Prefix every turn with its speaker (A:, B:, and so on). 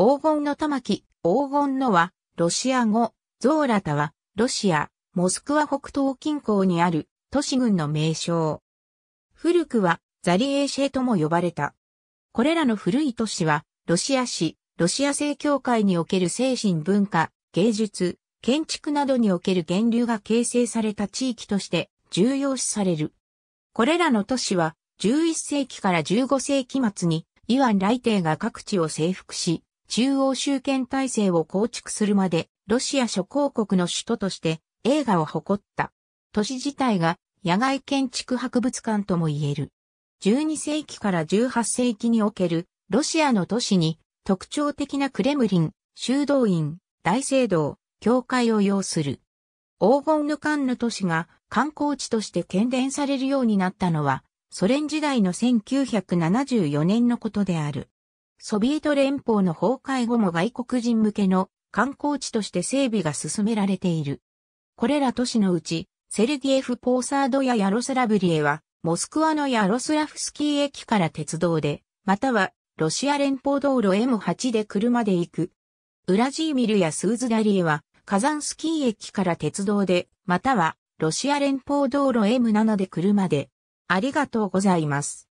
A: 黄金の
B: 玉木、黄金のは、ロシア語、ゾーラタは、ロシア、モスクワ北東近郊にある都市群の名称。古くは、ザリエーシェとも呼ばれた。これらの古い都市は、ロシア市、ロシア正教会における精神文化、芸術、建築などにおける源流が形成された地域として重要視される。これらの都市は、11世紀から15世紀末に、イワン・ライテイが各地を征服し、中央集権体制を構築するまで、ロシア諸公国の首都として映画を誇った。都市自体が野外建築博物館とも言える。12世紀から18世紀におけるロシアの都市に特徴的なクレムリン、修道院、大聖堂、教会を要する。黄金のンの都市が観光地として喧伝されるようになったのは、ソ連時代の1974年のことである。ソビエト連邦の崩壊後も外国人向けの観光地として整備が進められている。これら都市のうち、セルギエフ・ポーサードやヤロスラブリエは、モスクワのヤロスラフスキー駅から鉄道で、またはロシア連邦道路 M8 で車で行く。ウラジーミルやスーズダリエは、火山スキー駅から鉄道で、またはロシア連邦道路 M7 で車で。ありがとうございます。